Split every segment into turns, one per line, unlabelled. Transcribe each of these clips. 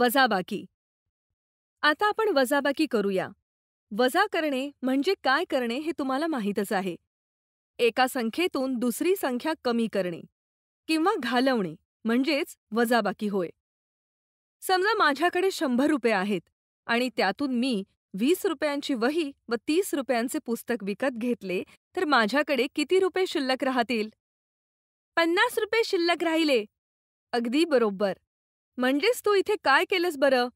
वजाबाकी आता आपण वजाबाकी करूया वजा करणे म्हणजे काय करणे हे तुम्हाला माहीतच आहे एका संख्येतून दुसरी संख्या कमी करणे किंवा घालवणे म्हणजेच वजाबाकी होय समजा माझ्याकडे शंभर रुपये आहेत आणि त्यातून मी वीस रुपयांची वही व तीस रुपयांचे पुस्तक विकत घेतले तर माझ्याकडे किती रुपये शिल्लक राहतील पन्नास रुपये शिल्लक राहिले अगदी बरोबर म्हणजेच तू इथे काय केलंस बरं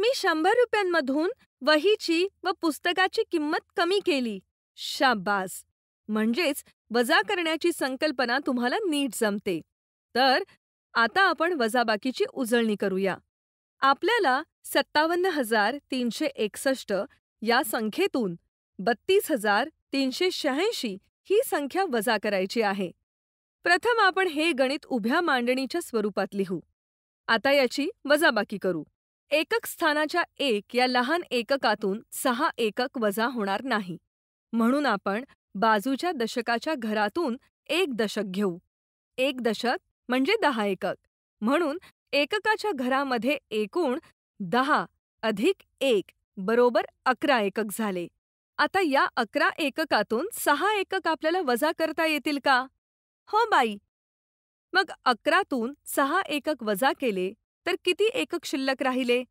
मी शंभर रुपयांमधून वहीची व पुस्तकाची किंमत कमी केली शाबास म्हणजेच वजा करण्याची संकल्पना तुम्हाला नीट जमते तर आता आपण वजाबाकीची उजळणी करूया आपल्याला सत्तावन्न हजार तीनशे एकसष्ट या संख्येतून बत्तीस हजार तीनशे शहाऐंशी ही संख्या वजा करायची आहे प्रथम आपण हे गणित उभ्या मांडणीच्या स्वरूपात लिहू आता याची वजाबाकी करू एकक स्थानाच्या एक या लहान एककातून सहा एकक वजा होणार नाही म्हणून आपण बाजूच्या दशकाच्या घरातून एक दशक घेऊ एक दशक म्हणजे दहा एकक म्हणून एककाच्या घरामध्ये एकूण दहा अधिक एक बरोबर अकरा एकक झाले आता या अकरा एककातून सहा एकक आपल्याला वजा करता येतील का हो बाई मग अकरातून सहा एकक वजा केले तर किती एकक शिल्लक राहिले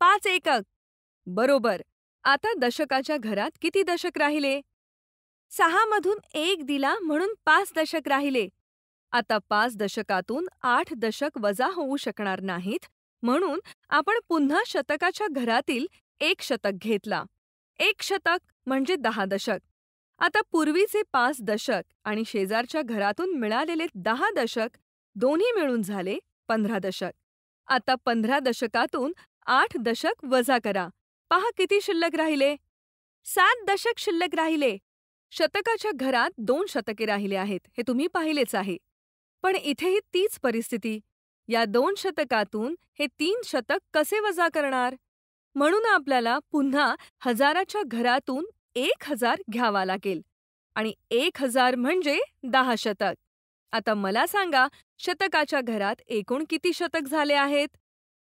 पाच एकक बरोबर आता दशकाच्या घरात किती दशक राहिले सहामधून एक दिला म्हणून पाच दशक राहिले आता पाच दशकातून आठ दशक वजा होऊ शकणार नाहीत म्हणून आपण पुन्हा शतकाच्या घरातील एक शतक घेतला एक शतक म्हणजे दहा दशक आता पूर्वीचे पाच दशक आणि शेजारच्या घरातून मिळालेले दहा दशक दोन्ही मिळून झाले पंधरा दशक आता पंधरा दशकातून आठ दशक वजा करा पहा किती शिल्लक राहिले सात दशक शिल्लक राहिले शतकाच्या घरात दोन शतके राहिले आहेत हे तुम्ही पाहिलेच आहे पण इथेही तीच परिस्थिती या दोन शतकातून हे तीन शतक कसे वजा करणार म्हणून आपल्याला पुन्हा हजाराच्या घरातून एक हजार घ्यावा लागेल आणि एक हजार म्हणजे दहा शतक आता मला सांगा शतकाच्या घरात एकूण किती शतक झाले आहेत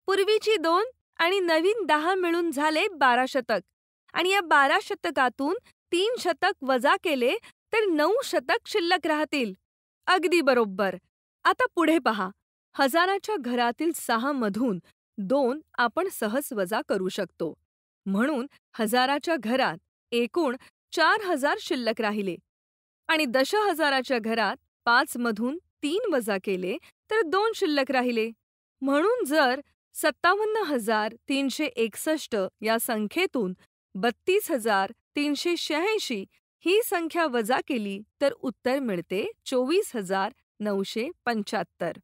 पूर्वीची दोन आणि नवीन दहा मिळून झाले बारा शतक आणि या बारा शतकातून तीन शतक वजा केले तर नऊ शतक शिल्लक राहतील अगदी बरोबर आता पुढे पहा हजाराच्या घरातील सहा मधून दोन आपण सहज वजा करू शकतो म्हणून हजाराच्या घरात एकूण चार हजार शिल्लक राहिले आणि दश हजाराच्या घरात पाच मधून तीन वजा केले तर दोन शिल्लक राहिले म्हणून जर सत्तावन्न हजार तीनशे एकसष्ट या संख्येतून बत्तीस हजार तीनशे शहाऐंशी ही संख्या वजा केली तर उत्तर मिळते चोवीस हजार नऊशे पंच्याहत्तर